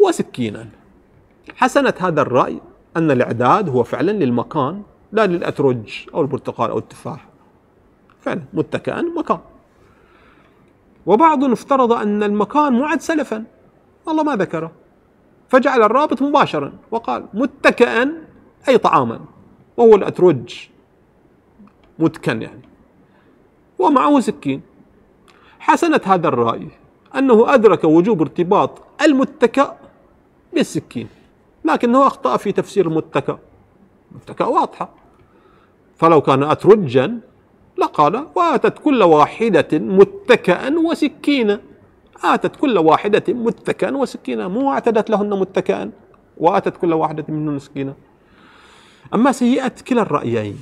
وسكينا حسنت هذا الرأي أن الإعداد هو فعلا للمكان لا للأترج أو البرتقال أو التفاح فعلا متكئا مكان وبعض افترض أن المكان معد سلفا الله ما ذكره فجعل الرابط مباشرا وقال متكئا أي طعاما وهو الأترج متكن يعني ومعه سكين حسنت هذا الرأي أنه أدرك وجوب ارتباط المتكأ بالسكين لكنه أخطأ في تفسير المتكأ المتكأ واضحة فلو كان أترجا لقال وآتت كل واحدة متكئا وسكينا آتت كل واحدة متكئا وسكينا مو اعتدت لهن متكئا وآتت كل واحدة منهن سكينا أما سيئة كلا الرأيين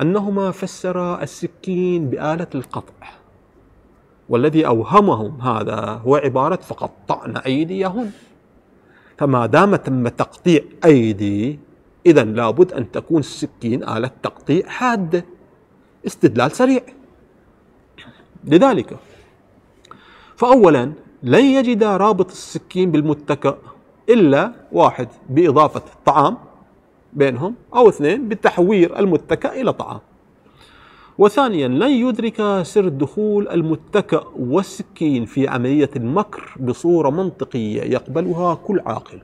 أنهما فسرا السكين بآلة القطع والذي أوهمهم هذا هو عبارة فقطعن أيديهن فما دام تم تقطيع أيدي إذا لابد أن تكون السكين آلة تقطيع حادة استدلال سريع لذلك فأولا لن يجد رابط السكين بالمتكأ إلا واحد بإضافة طعام بينهم أو اثنين بتحوير المتكأ إلى طعام وثانيا لن يدرك سر دخول المتكأ والسكين في عملية المكر بصورة منطقية يقبلها كل عاقل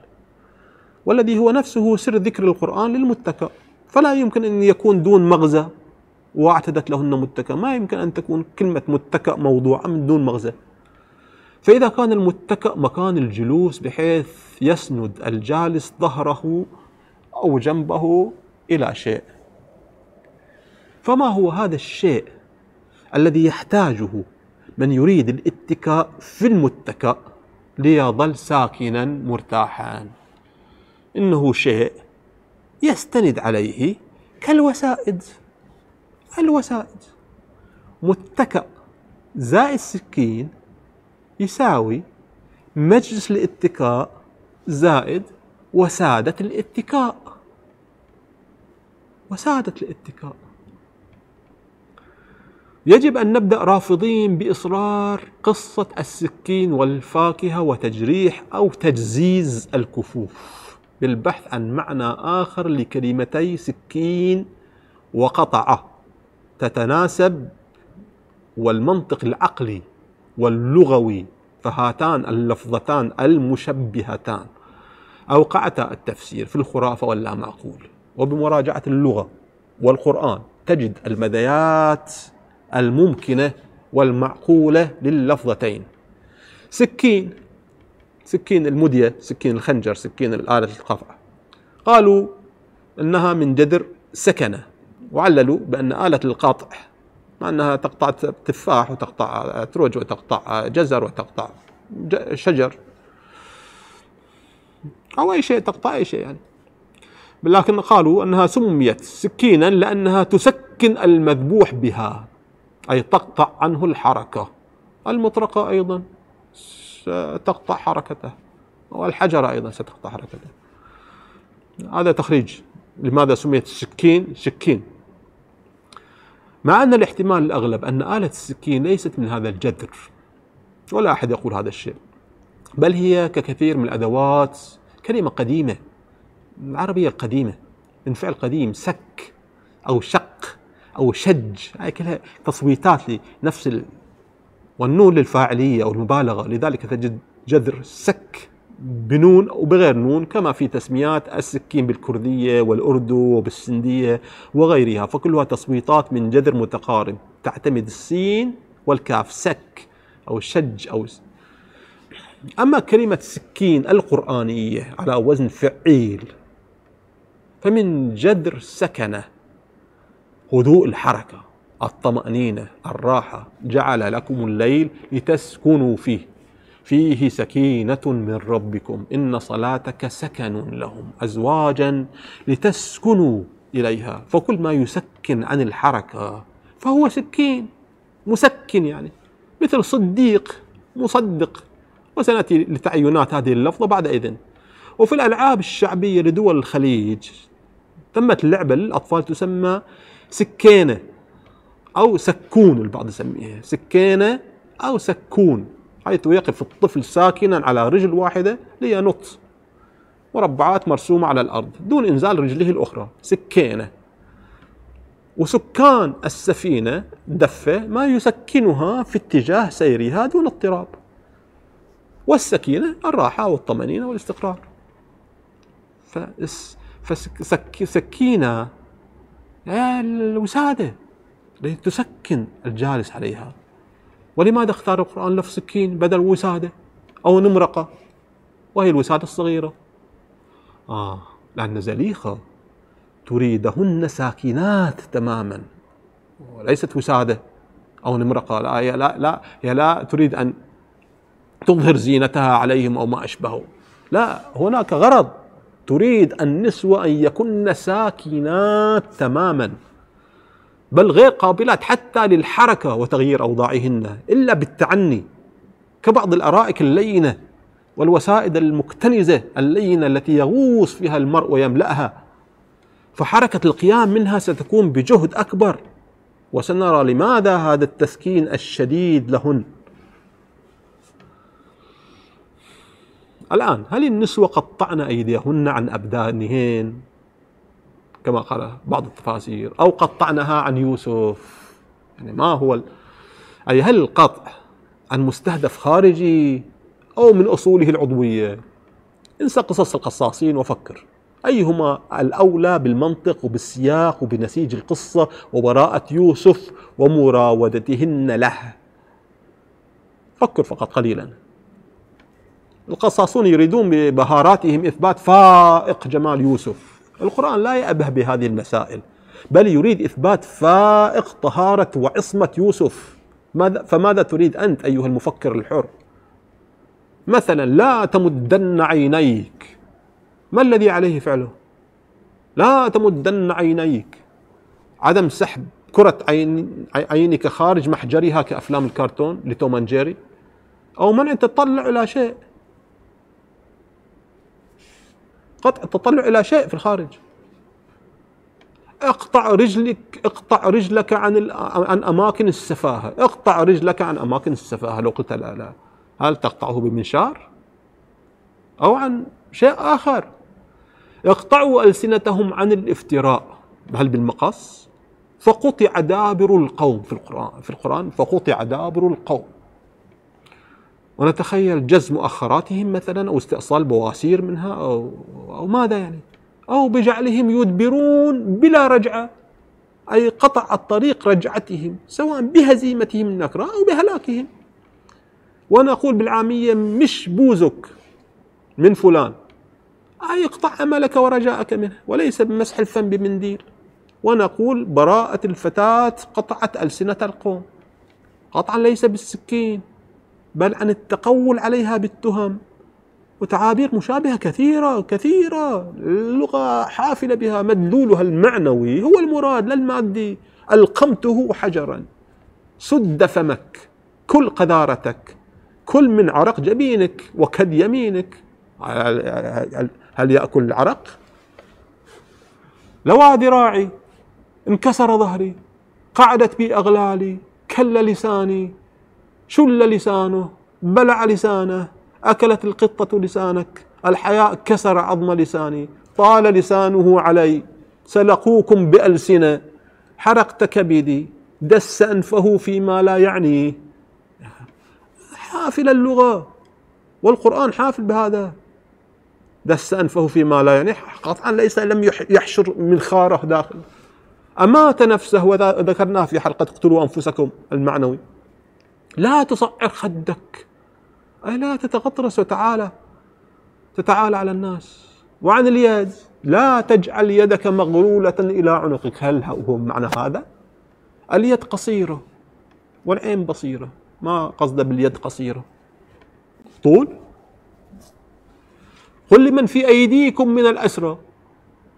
والذي هو نفسه سر ذكر القرآن للمتكأ فلا يمكن أن يكون دون مغزى واعتدت لهن متكأ ما يمكن أن تكون كلمة متكأ موضوعة من دون مغزى فإذا كان المتكأ مكان الجلوس بحيث يسند الجالس ظهره أو جنبه إلى شيء فما هو هذا الشيء الذي يحتاجه من يريد الاتكاء في المتكأ ليظل ساكنا مرتاحا انه شيء يستند عليه كالوسائد الوسائد متكأ زائد سكين يساوي مجلس الاتكاء زائد وسادة الاتكاء وسادة الاتكاء يجب أن نبدأ رافضين بإصرار قصة السكين والفاكهة وتجريح أو تجزيز الكفوف للبحث عن معنى آخر لكلمتي سكين وقطعة تتناسب والمنطق العقلي واللغوي فهاتان اللفظتان المشبهتان أوقعت التفسير في الخرافة واللا معقول وبمراجعة اللغة والقرآن تجد المذيات الممكنة والمعقولة لللفظتين سكين سكين المدية سكين الخنجر سكين آلة القطع قالوا أنها من جذر سكنة وعللوا بأن آلة القطع مع أنها تقطع تفاح وتقطع أتروج وتقطع جزر وتقطع شجر أو أي شيء تقطع أي شيء يعني لكن قالوا أنها سميت سكينا لأنها تسكن المذبوح بها أي تقطع عنه الحركة المطرقة أيضا ستقطع حركته والحجرة أيضا ستقطع حركته هذا تخريج لماذا سميت السكين سكين مع أن الاحتمال الأغلب أن آلة السكين ليست من هذا الجذر ولا أحد يقول هذا الشيء بل هي ككثير من الأدوات كلمة قديمة العربية القديمة من فعل قديم سك أو شق أو شج هاي كلها تصويتات لنفس والنون للفاعلية أو المبالغة لذلك تجد جذر سك بنون وبغير نون كما في تسميات السكين بالكردية والأردو وبالسندية وغيرها فكلها تصويتات من جذر متقارب تعتمد السين والكاف سك أو شج أو أما كلمة سكين القرآنية على وزن فعيل فمن جذر سكنة هدوء الحركة الطمأنينة الراحة جعل لكم الليل لتسكنوا فيه فيه سكينة من ربكم إن صلاتك سكن لهم أزواجا لتسكنوا إليها فكل ما يسكن عن الحركة فهو سكين مسكن يعني مثل صديق مصدق وسنأتي لتعينات هذه اللفظة بعد إذن وفي الألعاب الشعبية لدول الخليج تمت لعبة للأطفال تسمى سكينة أو سكون البعض يسميها سكينة أو سكون حيث يقف الطفل ساكنا على رجل واحدة لينط مربعات مرسومة على الأرض دون إنزال رجله الأخرى سكينة وسكان السفينة دفة ما يسكنها في اتجاه سيرها دون اضطراب والسكينة الراحة والطمأنينة والاستقرار فسكينة الوسادة تسكن الجالس عليها ولماذا اختار القرآن لف سكين بدل وسادة أو نمرقة وهي الوسادة الصغيرة آه لأن زليخة تريدهن ساكنات تماما وليست وسادة أو نمرقة لا هي لا, لا هي لا تريد أن تظهر زينتها عليهم أو ما أشبهه لا هناك غرض تريد النسوة أن يكن ساكنات تماما بل غير قابلات حتى للحركة وتغيير أوضاعهن إلا بالتعني كبعض الأرائك اللينة والوسائد المكتنزة اللينة التي يغوص فيها المرء ويملأها فحركة القيام منها ستكون بجهد أكبر وسنرى لماذا هذا التسكين الشديد لهن الآن هل النسوة قطعن أيديهن عن أبدانهن كما قال بعض التفاسير أو قطعناها عن يوسف يعني ما هو ال... أي هل القطع عن مستهدف خارجي أو من أصوله العضوية انسى قصص القصاصين وفكر أيهما الأولى بالمنطق وبالسياق وبنسيج القصة وبراءة يوسف ومراودتهن له فكر فقط قليلا القصاصون يريدون ببهاراتهم إثبات فائق جمال يوسف القرآن لا يأبه بهذه المسائل بل يريد إثبات فائق طهارة وعصمة يوسف ماذا فماذا تريد أنت أيها المفكر الحر مثلا لا تمدن عينيك ما الذي عليه فعله لا تمدن عينيك عدم سحب كرة عين عينك خارج محجرها كأفلام الكرتون لتوم جيري أو من أنت تطلع إلى شيء قطع التطلع إلى شيء في الخارج اقطع رجلك اقطع رجلك عن عن اماكن السفاهه، اقطع رجلك عن اماكن السفاهه لو قلت لا لا، هل تقطعه بمنشار؟ او عن شيء اخر. اقطعوا السنتهم عن الافتراء، هل بالمقص؟ فقطع دابر القوم في القران في القران فقطع دابر القوم. ونتخيل جز مؤخراتهم مثلا أو استئصال بواسير منها أو, أو ماذا يعني أو بجعلهم يدبرون بلا رجعة أي قطع الطريق رجعتهم سواء بهزيمتهم النكرة أو بهلاكهم ونقول بالعامية مش بوزك من فلان أي اقطع أملك ورجاءك منه وليس بمسح الفم بمنديل ونقول براءة الفتاة قطعت ألسنة القوم قطعا ليس بالسكين بل عن التقول عليها بالتهم وتعابير مشابهة كثيرة كثيرة اللغة حافلة بها مدلولها المعنوي هو المراد لا المادي ألقمته حجرا سد فمك كل قذارتك كل من عرق جبينك وكد يمينك هل يأكل العرق؟ لوى ذراعي انكسر ظهري قعدت بي أغلالي كل لساني شل لسانه بلع لسانه أكلت القطة لسانك الحياء كسر عظم لساني طال لسانه علي سلقوكم بألسنة حرقت كبدي دس أنفه فيما لا يعنيه حافل اللغة والقرآن حافل بهذا دس أنفه فيما لا يعنيه قطعا ليس لم يحشر منخاره داخل أمات نفسه وذكرناه في حلقة اقتلوا أنفسكم المعنوي لا تصعر خدك أي لا تتغطرس وتعالى تتعالى على الناس وعن اليد لا تجعل يدك مغلولة إلى عنقك هل هو معنى هذا؟ اليد قصيرة والعين بصيرة ما قصده باليد قصيرة طول قل لمن في أيديكم من الأسرى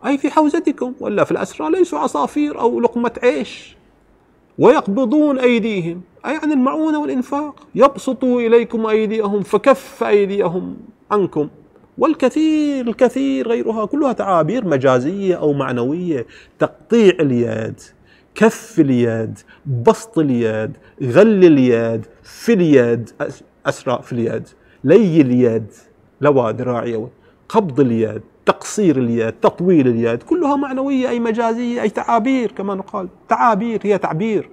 أي في حوزتكم ولا في الأسرى ليسوا عصافير أو لقمة عيش ويقبضون أيديهم أي عن المعونة والإنفاق يبسطوا إليكم أيديهم فكف أيديهم عنكم والكثير الكثير غيرها كلها تعابير مجازية أو معنوية تقطيع اليد كف اليد بسط اليد غل اليد في اليد أسراء في اليد لي اليد لوا ذراعي قبض اليد تقصير اليد تطويل اليد كلها معنوية أي مجازية أي تعابير كما نقال تعابير هي تعبير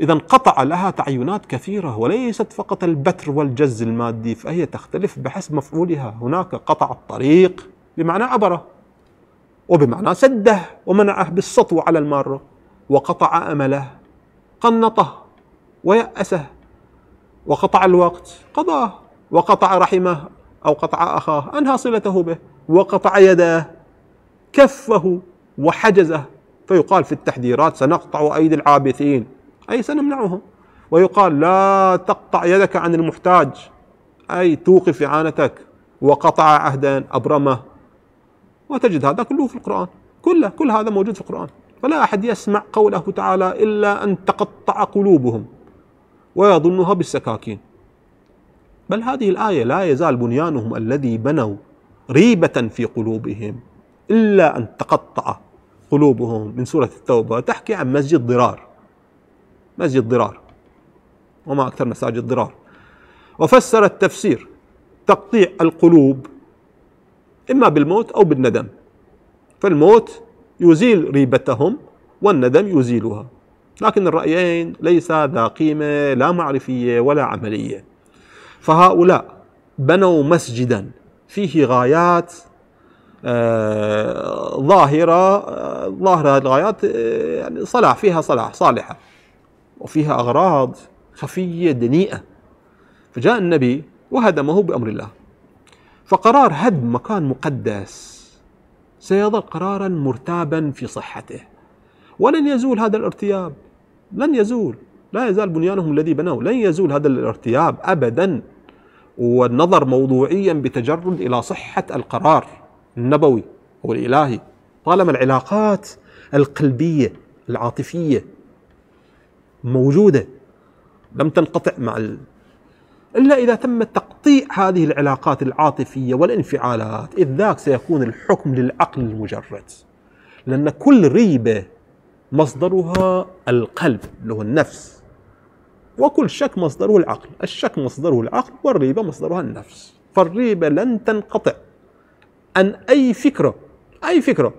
إذا قطع لها تعينات كثيرة وليست فقط البتر والجز المادي فهي تختلف بحسب مفعولها هناك قطع الطريق بمعنى عبره وبمعنى سده ومنعه بالسطو على المارة وقطع أمله قنطه ويأسه وقطع الوقت قضاه وقطع رحمه أو قطع أخاه أنهى صلته به وقطع يداه كفه وحجزه فيقال في التحذيرات سنقطع أيدي العابثين أي سنمنعهم ويقال لا تقطع يدك عن المحتاج أي توقف إعانتك وقطع عهدا أبرمه وتجد هذا كله في القرآن كله كل هذا موجود في القرآن فلا أحد يسمع قوله تعالى إلا أن تقطع قلوبهم ويظنها بالسكاكين بل هذه الآية لا يزال بنيانهم الذي بنوا ريبة في قلوبهم إلا أن تقطع قلوبهم من سورة التوبة تحكي عن مسجد ضرار مسجد ضرار وما أكثر مساجد ضرار وفسر التفسير تقطيع القلوب إما بالموت أو بالندم فالموت يزيل ريبتهم والندم يزيلها لكن الرأيين ليس ذا قيمة لا معرفية ولا عملية فهؤلاء بنوا مسجدا فيه غايات آه، ظاهرة آه، ظاهرة هذه الغايات آه، يعني صلاح فيها صلاح صالحة وفيها أغراض خفية دنيئة فجاء النبي وهدمه بأمر الله فقرار هدم مكان مقدس سيظل قرارا مرتابا في صحته ولن يزول هذا الارتياب لن يزول لا يزال بنيانهم الذي بنوه لن يزول هذا الارتياب أبدا والنظر موضوعيا بتجرد الى صحه القرار النبوي او الالهي طالما العلاقات القلبيه العاطفيه موجوده لم تنقطع مع ال... الا اذا تم تقطيع هذه العلاقات العاطفيه والانفعالات اذ ذاك سيكون الحكم للعقل المجرد لان كل ريبه مصدرها القلب اللي هو النفس وكل شك مصدره العقل الشك مصدره العقل والريبة مصدرها النفس فالريبة لن تنقطع عن أي فكرة أي فكرة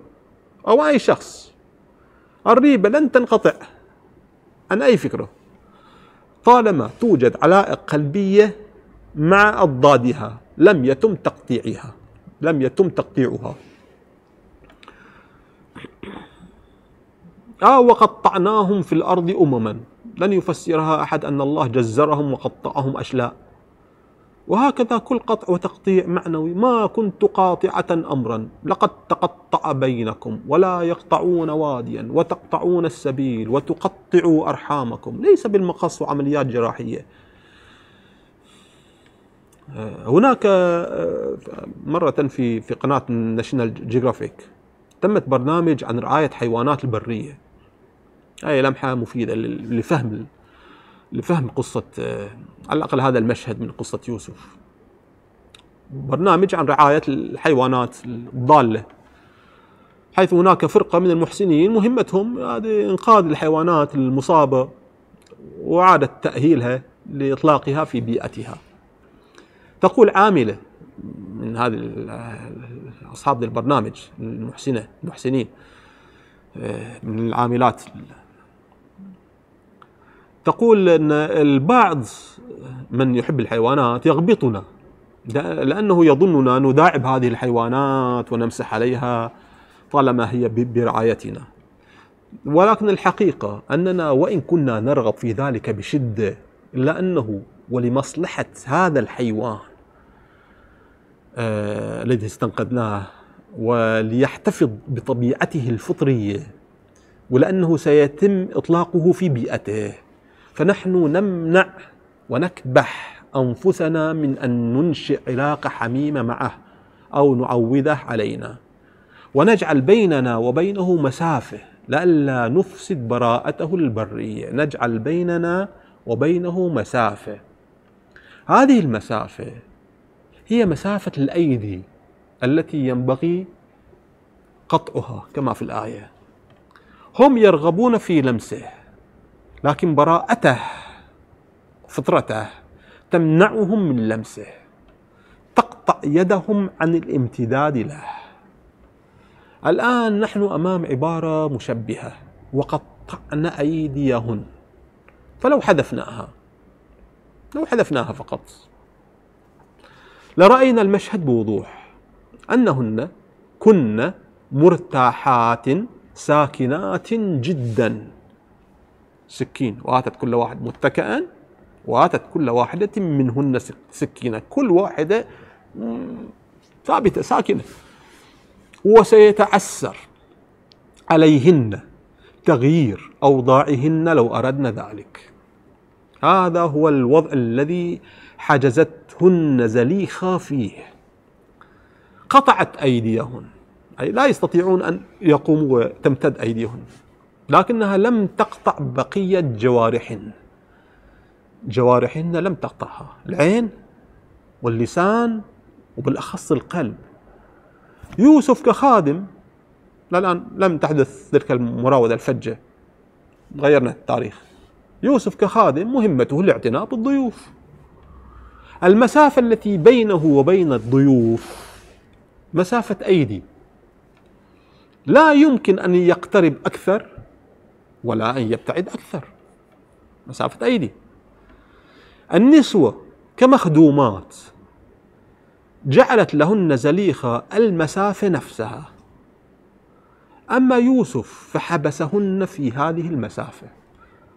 أو أي شخص الريبة لن تنقطع عن أي فكرة طالما توجد علائق قلبية مع أضدادها لم يتم تقطيعها لم يتم تقطيعها آه وقطعناهم في الأرض أمما لن يفسرها أحد أن الله جزرهم وقطعهم أشلاء وهكذا كل قطع وتقطيع معنوي ما كنت قاطعة أمرا لقد تقطع بينكم ولا يقطعون واديا وتقطعون السبيل وتقطعوا أرحامكم ليس بالمقص وعمليات جراحية هناك مرة في في قناة ناشونال جيوغرافيك تمت برنامج عن رعاية حيوانات البرية هي لمحة مفيدة لفهم لفهم قصة آه، على الأقل هذا المشهد من قصة يوسف برنامج عن رعاية الحيوانات الضالة حيث هناك فرقة من المحسنين مهمتهم إنقاذ الحيوانات المصابة وإعادة تأهيلها لإطلاقها في بيئتها تقول عاملة من هذه أصحاب البرنامج المحسنة المحسنين آه، من العاملات تقول أن البعض من يحب الحيوانات يغبطنا لأنه يظننا نداعب هذه الحيوانات ونمسح عليها طالما هي برعايتنا ولكن الحقيقة أننا وإن كنا نرغب في ذلك بشدة إلا أنه ولمصلحة هذا الحيوان آه، الذي استنقذناه وليحتفظ بطبيعته الفطرية ولأنه سيتم إطلاقه في بيئته فنحن نمنع ونكبح أنفسنا من أن ننشئ علاقة حميمة معه أو نعوده علينا ونجعل بيننا وبينه مسافة لئلا نفسد براءته البرية نجعل بيننا وبينه مسافة هذه المسافة هي مسافة الأيدي التي ينبغي قطعها كما في الآية هم يرغبون في لمسه لكن براءته فطرته تمنعهم من لمسه تقطع يدهم عن الامتداد له الآن نحن أمام عبارة مشبهة وقطعنا أيديهن فلو حذفناها لو حذفناها فقط لرأينا المشهد بوضوح أنهن كن مرتاحات ساكنات جدا سكين وآتت كل واحد متكئا وآتت كل واحدة منهن سكينة كل واحدة ثابتة ساكنة وسيتعسر عليهن تغيير أوضاعهن لو أردنا ذلك هذا هو الوضع الذي حجزتهن زليخة فيه قطعت أيديهن أي لا يستطيعون أن يقوموا وتمتد أيديهن لكنها لم تقطع بقية جوارحهن جوارحهن لم تقطعها العين واللسان وبالأخص القلب يوسف كخادم الآن لم تحدث تلك المراودة الفجة غيرنا التاريخ يوسف كخادم مهمته الاعتناء بالضيوف المسافة التي بينه وبين الضيوف مسافة أيدي لا يمكن أن يقترب أكثر ولا أن يبتعد أكثر مسافة أيدي النسوة كمخدومات جعلت لهن زليخة المسافة نفسها أما يوسف فحبسهن في هذه المسافة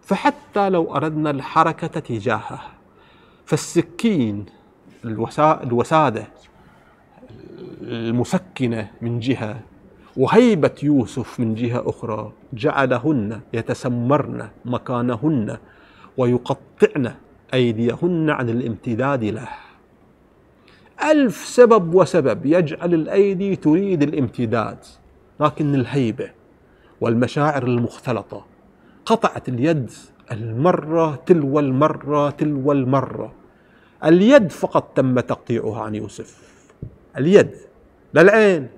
فحتى لو أردنا الحركة تجاهه فالسكين الوسادة المسكنة من جهة وهيبة يوسف من جهة أخرى جعلهن يتسمرن مكانهن ويقطعن أيديهن عن الامتداد له ألف سبب وسبب يجعل الأيدي تريد الامتداد لكن الهيبة والمشاعر المختلطة قطعت اليد المرة تلو المرة تلو المرة اليد فقط تم تقطيعها عن يوسف اليد لا العين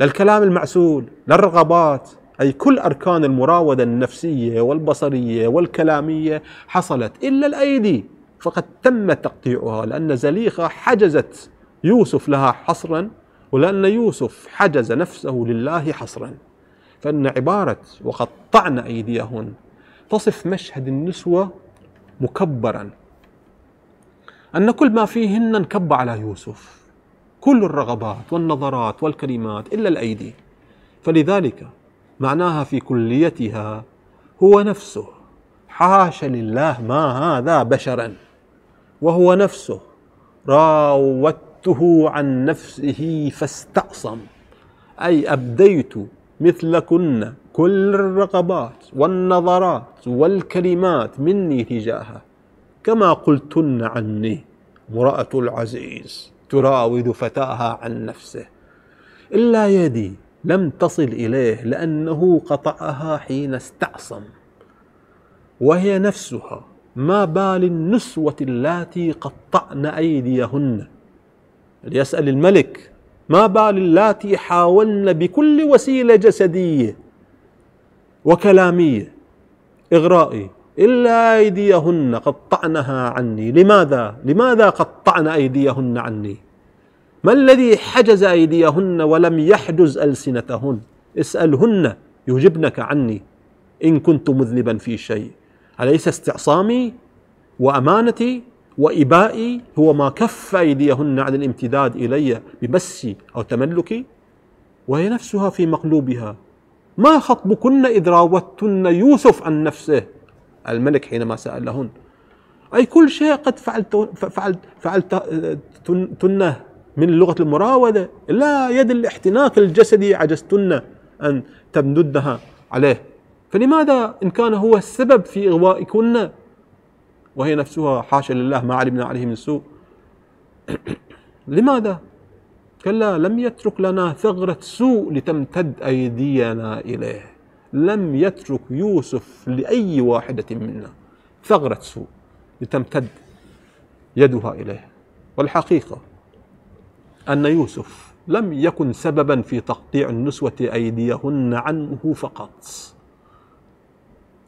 لا الكلام المعسول لا الرغبات أي كل أركان المراودة النفسية والبصرية والكلامية حصلت إلا الأيدي فقد تم تقطيعها لأن زليخة حجزت يوسف لها حصرا ولأن يوسف حجز نفسه لله حصرا فإن عبارة وقطعن أيديهن تصف مشهد النسوة مكبرا أن كل ما فيهن انكب على يوسف كل الرغبات والنظرات والكلمات إلا الأيدي فلذلك معناها في كليتها هو نفسه حاشا لله ما هذا بشرا وهو نفسه راودته عن نفسه فاستعصم أي أبديت مثلكن كل الرغبات والنظرات والكلمات مني تجاهه كما قلتن عني امرأة العزيز تراود فتاها عن نفسه إلا يدي لم تصل إليه لأنه قطعها حين استعصم وهي نفسها ما بال النسوة اللاتي قطعن أيديهن ليسأل الملك ما بال اللاتي حاولن بكل وسيلة جسدية وكلامية إغرائي إلا أيديهن قطعنها عني لماذا لماذا قطعن أيديهن عني ما الذي حجز أيديهن ولم يحجز ألسنتهن اسألهن يجبنك عني إن كنت مذنبا في شيء أليس استعصامي وأمانتي وإبائي هو ما كف أيديهن عن الامتداد إلي بمسي أو تملكي وهي نفسها في مقلوبها ما خطبكن إذ راوتن يوسف عن نفسه الملك حينما سألهن أي كل شيء قد فعلت فعلت فعلتن من لغة المراودة لا يد الاحتناق الجسدي عجزتن أن تمددها عليه فلماذا إن كان هو السبب في إغوائكن وهي نفسها حاشا لله ما علمنا عليه من سوء <clears throat> لماذا كلا لم يترك لنا ثغرة سوء لتمتد أيدينا إليه لم يترك يوسف لأي واحدة منا ثغرة سوء لتمتد يدها إليه والحقيقة أن يوسف لم يكن سببا في تقطيع النسوة أيديهن عنه فقط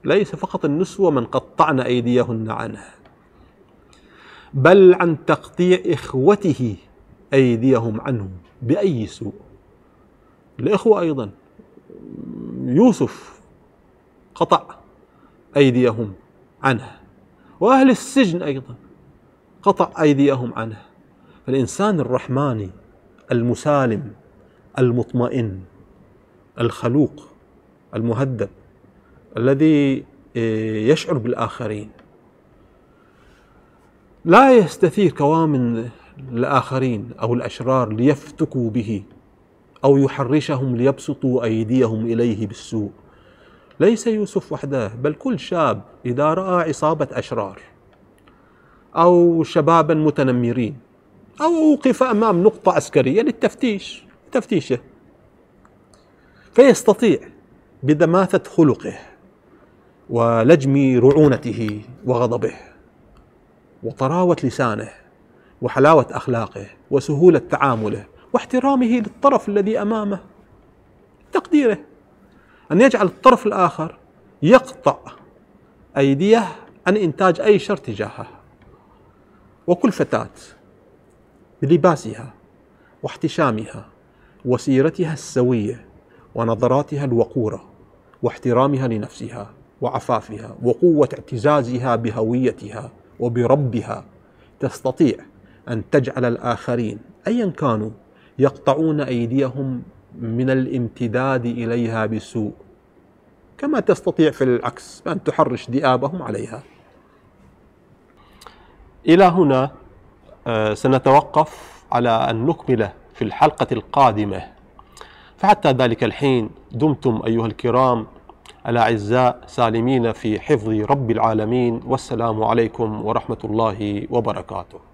ليس فقط النسوة من قطعن أيديهن عنه بل عن تقطيع إخوته أيديهم عنه بأي سوء الإخوة أيضا يوسف قطع أيديهم عنه وأهل السجن أيضا قطع أيديهم عنه فالإنسان الرحماني المسالم المطمئن الخلوق المهذب الذي آه، يشعر بالآخرين لا يستثير كوامن الآخرين أو الأشرار ليفتكوا به أو يحرشهم ليبسطوا أيديهم إليه بالسوء ليس يوسف وحده بل كل شاب إذا رأى عصابة أشرار أو شبابا متنمرين أو أوقف أمام نقطة عسكرية للتفتيش يعني تفتيشه فيستطيع بدماثة خلقه ولجم رعونته وغضبه وطراوة لسانه وحلاوة أخلاقه وسهولة تعامله واحترامه للطرف الذي امامه تقديره ان يجعل الطرف الاخر يقطع ايديه عن انتاج اي شر تجاهه وكل فتاه بلباسها واحتشامها وسيرتها السويه ونظراتها الوقوره واحترامها لنفسها وعفافها وقوه اعتزازها بهويتها وبربها تستطيع ان تجعل الاخرين ايا كانوا يقطعون أيديهم من الامتداد إليها بسوء كما تستطيع في العكس أن تحرش ذئابهم عليها إلى هنا آه، سنتوقف على أن نكمل في الحلقة القادمة فحتى ذلك الحين دمتم أيها الكرام الأعزاء سالمين في حفظ رب العالمين والسلام عليكم ورحمة الله وبركاته